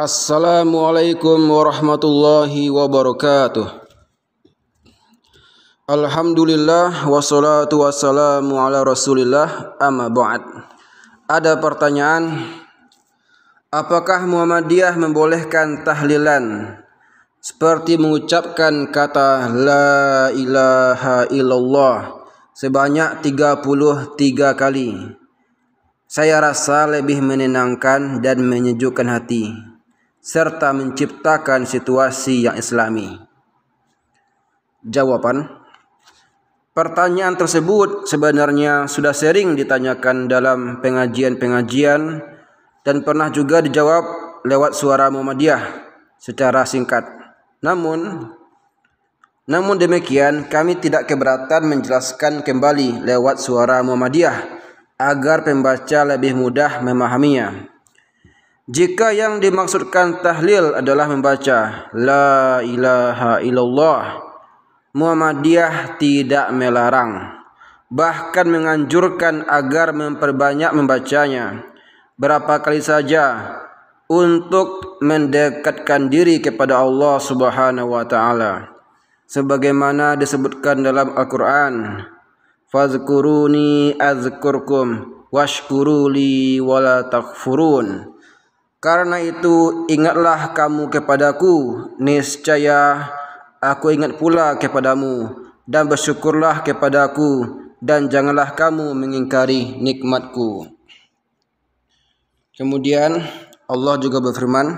Assalamualaikum warahmatullahi wabarakatuh. Alhamdulillah wassalatu wassalamu ala Rasulillah amma ba'd. Ada pertanyaan Apakah Muhammadiyah membolehkan tahlilan seperti mengucapkan kata la ilaha illallah sebanyak 33 kali? Saya rasa lebih menenangkan dan menyejukkan hati. serta menciptakan situasi yang islami? Jawaban Pertanyaan tersebut sebenarnya sudah sering ditanyakan dalam pengajian-pengajian dan pernah juga dijawab lewat suara Muhammadiyah secara singkat. Namun namun demikian kami tidak keberatan menjelaskan kembali lewat suara Muhammadiyah agar pembaca lebih mudah memahaminya. Jika yang dimaksudkan tahlil adalah membaca La ilaha illallah Muhammadiyah tidak melarang Bahkan menganjurkan agar memperbanyak membacanya Berapa kali saja Untuk mendekatkan diri kepada Allah subhanahu wa ta'ala Sebagaimana disebutkan dalam Al-Quran Fazkuruni azkurkum Washkuruli wala takfurun karena itu ingatlah kamu kepadaku niscaya aku ingat pula kepadamu dan bersyukurlah kepadaku dan janganlah kamu mengingkari nikmatku. Kemudian Allah juga berfirman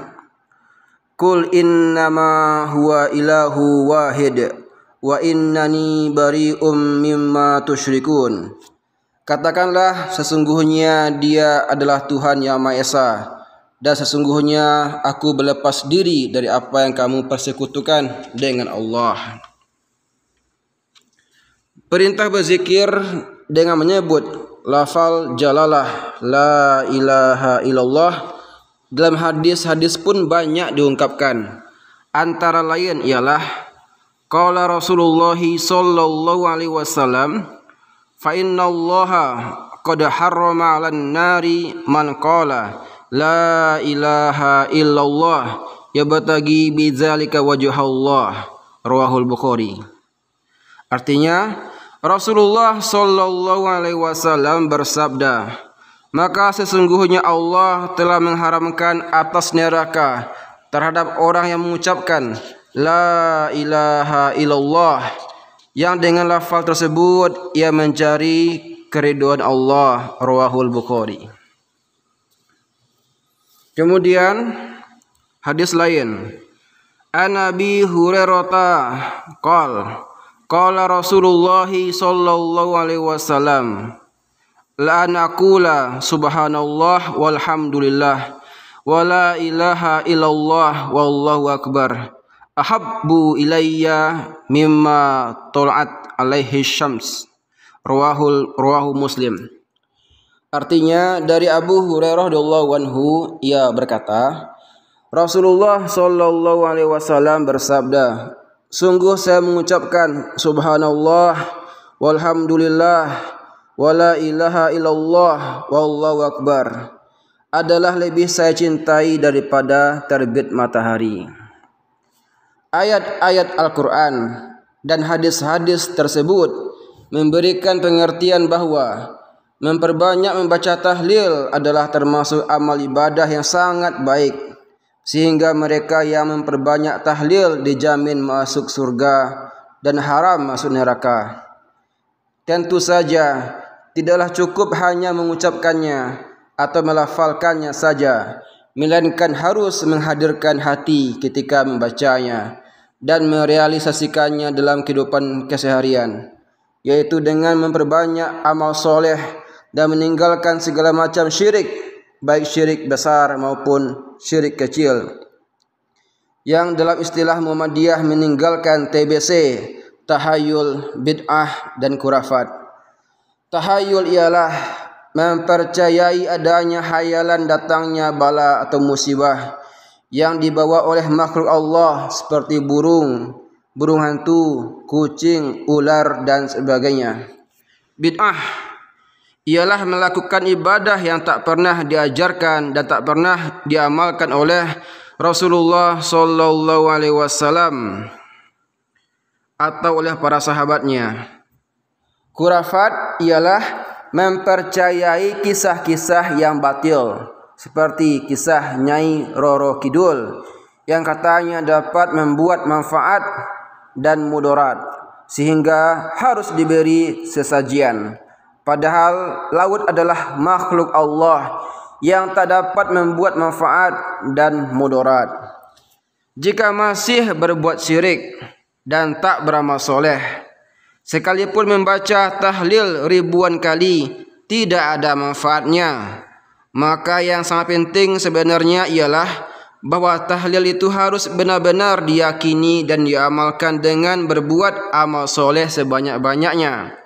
Kul innama huwa ilahu wahid wa innani bari'um mimma tusyrikun Katakanlah sesungguhnya dia adalah Tuhan yang Maha Esa dan sesungguhnya aku berlepas diri dari apa yang kamu persekutukan dengan Allah. Perintah berzikir dengan menyebut lafal jalalah la ilaha illallah dalam hadis-hadis pun banyak diungkapkan. Antara lain ialah qala Rasulullah sallallahu alaihi wasallam fa innallaha qad harrama 'alan nari man qala la ilaha illallah yabtagi bidzalika wajhallah rawahul bukhari artinya Rasulullah Shallallahu alaihi wasallam bersabda maka sesungguhnya Allah telah mengharamkan atas neraka terhadap orang yang mengucapkan la ilaha illallah yang dengan lafal tersebut ia mencari keriduan Allah rawahul bukhari Kemudian hadis lain. An Abi Hurairah qol qala Rasulullah sallallahu alaihi wasallam la anakula subhanallah walhamdulillah wa ilaha illallah wallahu akbar ahabbu ilayya mimma tul'at alaihi syams Ruahul Ruahu muslim Artinya dari Abu Hurairah radhiyallahu anhu ia berkata, Rasulullah shallallahu alaihi wasallam bersabda, "Sungguh saya mengucapkan subhanallah walhamdulillah wala ilaha illallah wallahu akbar." Adalah lebih saya cintai daripada terbit matahari. Ayat-ayat Al-Qur'an dan hadis-hadis tersebut memberikan pengertian bahwa memperbanyak membaca tahlil adalah termasuk amal ibadah yang sangat baik sehingga mereka yang memperbanyak tahlil dijamin masuk surga dan haram masuk neraka tentu saja tidaklah cukup hanya mengucapkannya atau melafalkannya saja melainkan harus menghadirkan hati ketika membacanya dan merealisasikannya dalam kehidupan keseharian yaitu dengan memperbanyak amal soleh dan meninggalkan segala macam syirik baik syirik besar maupun syirik kecil yang dalam istilah Muhammadiyah meninggalkan TBC tahayul bid'ah dan kurafat tahayul ialah mempercayai adanya hayalan datangnya bala atau musibah yang dibawa oleh makhluk Allah seperti burung, burung hantu, kucing, ular dan sebagainya. Bid'ah ialah melakukan ibadah yang tak pernah diajarkan dan tak pernah diamalkan oleh Rasulullah sallallahu alaihi wasallam atau oleh para sahabatnya. Kurafat ialah mempercayai kisah-kisah yang batil seperti kisah Nyai Roro Kidul yang katanya dapat membuat manfaat dan mudarat sehingga harus diberi sesajian. Padahal laut adalah makhluk Allah yang tak dapat membuat manfaat dan mudarat. Jika masih berbuat syirik dan tak beramal soleh, sekalipun membaca tahlil ribuan kali tidak ada manfaatnya. Maka yang sangat penting sebenarnya ialah bahwa tahlil itu harus benar-benar diyakini dan diamalkan dengan berbuat amal soleh sebanyak-banyaknya.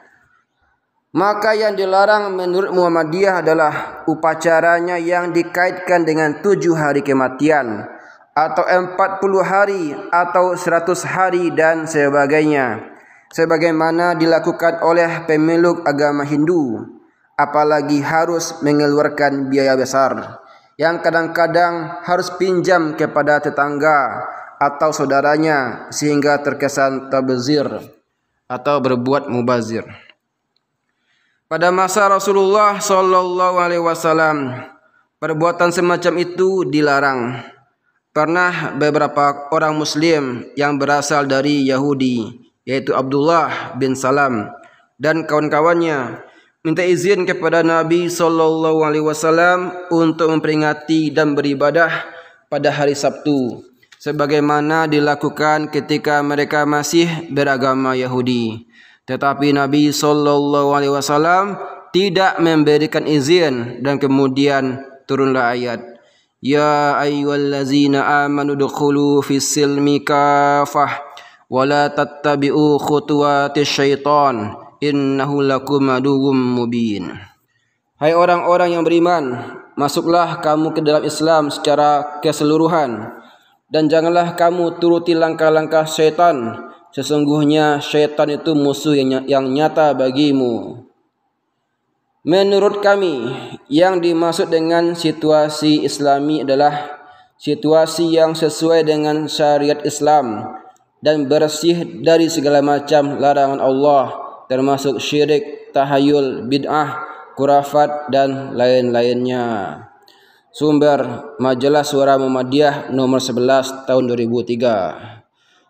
Maka yang dilarang menurut Muhammadiyah adalah upacaranya yang dikaitkan dengan tujuh hari kematian atau empat puluh hari atau seratus hari dan sebagainya sebagaimana dilakukan oleh pemeluk agama Hindu apalagi harus mengeluarkan biaya besar yang kadang-kadang harus pinjam kepada tetangga atau saudaranya sehingga terkesan tabezir atau berbuat mubazir. Pada masa Rasulullah Shallallahu Alaihi Wasallam, perbuatan semacam itu dilarang. Pernah beberapa orang Muslim yang berasal dari Yahudi, yaitu Abdullah bin Salam dan kawan-kawannya, minta izin kepada Nabi Shallallahu Alaihi Wasallam untuk memperingati dan beribadah pada hari Sabtu, sebagaimana dilakukan ketika mereka masih beragama Yahudi. Tetapi Nabi sallallahu alaihi wasallam tidak memberikan izin dan kemudian turunlah ayat Ya ayyuhallazina amanu dukhulu fis-silmi kafah wa la tattabi'u khutuwatis syaitan innahu lakum aduwwum mubin Hai orang-orang yang beriman masuklah kamu ke dalam Islam secara keseluruhan dan janganlah kamu turuti langkah-langkah syaitan Sesungguhnya syaitan itu musuh yang, yang nyata bagimu. Menurut kami, yang dimaksud dengan situasi islami adalah situasi yang sesuai dengan syariat Islam dan bersih dari segala macam larangan Allah termasuk syirik, tahayul, bid'ah, kurafat dan lain-lainnya. Sumber Majalah Suara Muhammadiyah nomor 11 tahun 2003.